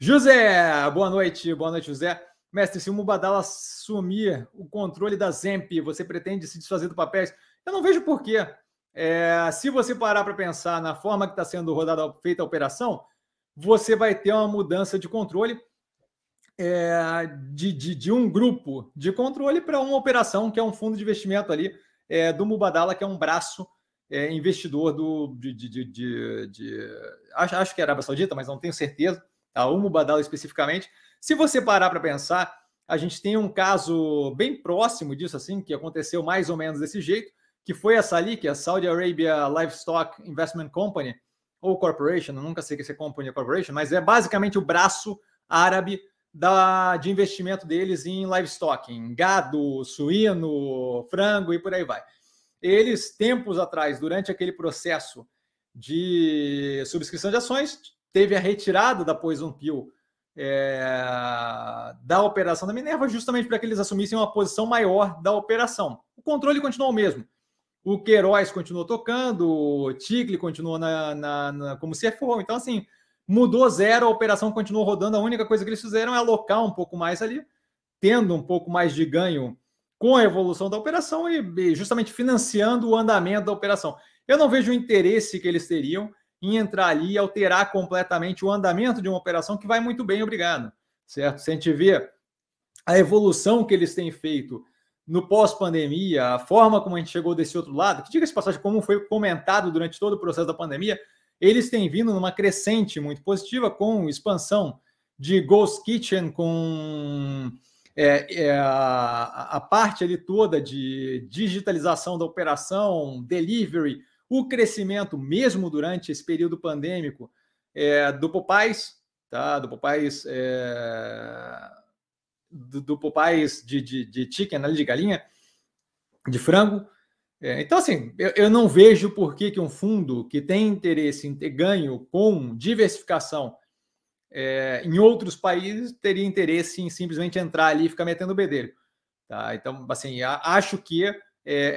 José, boa noite, boa noite, José. Mestre, se o Mubadala assumir o controle da Zemp, você pretende se desfazer do papéis? Eu não vejo porquê. É, se você parar para pensar na forma que está sendo rodada, feita a operação, você vai ter uma mudança de controle é, de, de, de, um grupo de controle para uma operação, que é um fundo de investimento ali é, do Mubadala, que é um braço é, investidor do. De, de, de, de, de acho, acho que é Arábia Saudita, mas não tenho certeza a Umubadal especificamente. Se você parar para pensar, a gente tem um caso bem próximo disso, assim, que aconteceu mais ou menos desse jeito, que foi a SALIC, é a Saudi Arabia Livestock Investment Company, ou Corporation, eu nunca sei que é Company ou Corporation, mas é basicamente o braço árabe da, de investimento deles em livestock, em gado, suíno, frango e por aí vai. Eles, tempos atrás, durante aquele processo de subscrição de ações, teve a retirada da Poison Pill é, da operação da Minerva, justamente para que eles assumissem uma posição maior da operação. O controle continuou o mesmo. O Queiroz continuou tocando, o Tigre continuou na, na, na, como Então, assim, mudou zero, a operação continuou rodando. A única coisa que eles fizeram é alocar um pouco mais ali, tendo um pouco mais de ganho com a evolução da operação e, e justamente financiando o andamento da operação. Eu não vejo o interesse que eles teriam em entrar ali e alterar completamente o andamento de uma operação que vai muito bem, obrigado, certo? Se a gente vê a evolução que eles têm feito no pós-pandemia, a forma como a gente chegou desse outro lado, que diga-se passagem, como foi comentado durante todo o processo da pandemia, eles têm vindo numa crescente muito positiva com expansão de Ghost Kitchen, com é, é, a, a parte ali toda de digitalização da operação, delivery, o crescimento, mesmo durante esse período pandêmico, é, do Popais, tá? do Popais, é, do, do Popais de, de, de chicken, de galinha, de frango. É, então, assim, eu, eu, não vejo por que, que um fundo que tem interesse em ter ganho com diversificação é, em outros países teria interesse em simplesmente entrar ali e ficar metendo o bedelho. Tá? Então, assim, acho que é,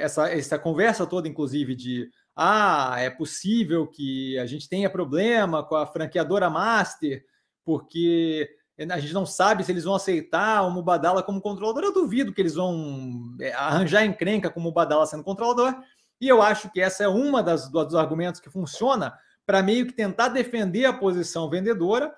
essa, essa conversa toda, inclusive, de ah, é possível que a gente tenha problema com a franqueadora master, porque a gente não sabe se eles vão aceitar o Mubadala como controlador. Eu duvido que eles vão é, arranjar encrenca com o Mubadala sendo controlador. E eu acho que essa é uma das dos argumentos que funciona para meio que tentar defender a posição vendedora,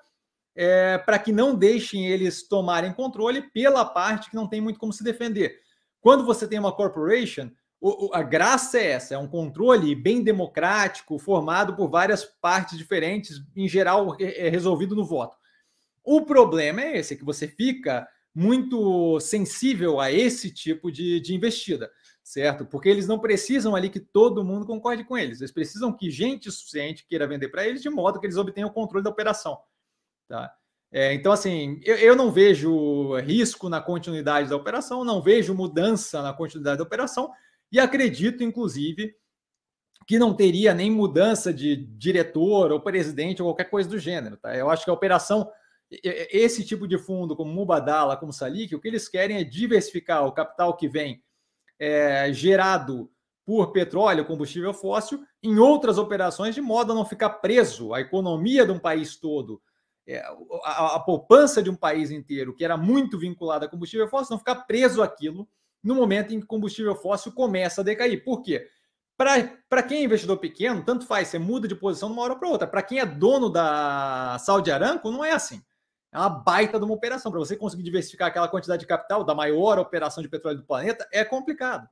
é, para que não deixem eles tomarem controle pela parte que não tem muito como se defender. Quando você tem uma corporation, o, a graça é essa, é um controle bem democrático, formado por várias partes diferentes, em geral é resolvido no voto. O problema é esse, é que você fica muito sensível a esse tipo de, de investida, certo? Porque eles não precisam ali que todo mundo concorde com eles, eles precisam que gente suficiente queira vender para eles, de modo que eles obtenham o controle da operação, tá? É, então, assim, eu, eu, não vejo risco na continuidade da operação, não vejo mudança na continuidade da operação, e acredito, inclusive, que não teria nem mudança de diretor ou presidente ou qualquer coisa do gênero. Tá? Eu acho que a operação, esse tipo de fundo, como Mubadala, como Salik, o que eles querem é diversificar o capital que vem é, gerado por petróleo, combustível fóssil, em outras operações, de modo a não ficar preso à economia de um país todo, é, a, a poupança de um país inteiro, que era muito vinculada a combustível fóssil, não ficar preso àquilo no momento em que combustível fóssil começa a decair. Por quê? Para quem é investidor pequeno, tanto faz, você muda de posição de uma hora para outra. Para quem é dono da Saudi Aramco, não é assim. É uma baita de uma operação. Para você conseguir diversificar aquela quantidade de capital da maior operação de petróleo do planeta, é complicado.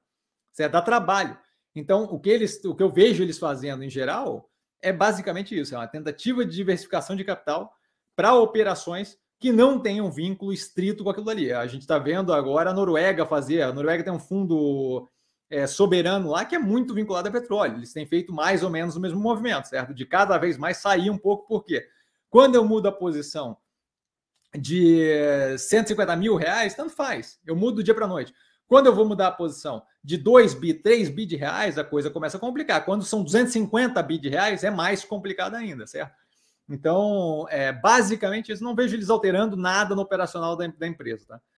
É Dá trabalho. Então, o que, eles, o que eu vejo eles fazendo em geral é basicamente isso: é uma tentativa de diversificação de capital para operações que não tem um vínculo estrito com aquilo ali. A gente está vendo agora a Noruega fazer. A Noruega tem um fundo é, soberano lá que é muito vinculado a petróleo. Eles têm feito mais ou menos o mesmo movimento, certo? De cada vez mais sair um pouco, porque quando eu mudo a posição de 150 mil reais, tanto faz, eu mudo do dia para noite. Quando eu vou mudar a posição de 2 bi, 3 bi de reais, a coisa começa a complicar. Quando são 250 bi de reais, é mais complicado ainda, certo? Então, é, basicamente, isso não vejo eles alterando nada no operacional da, da empresa. Tá?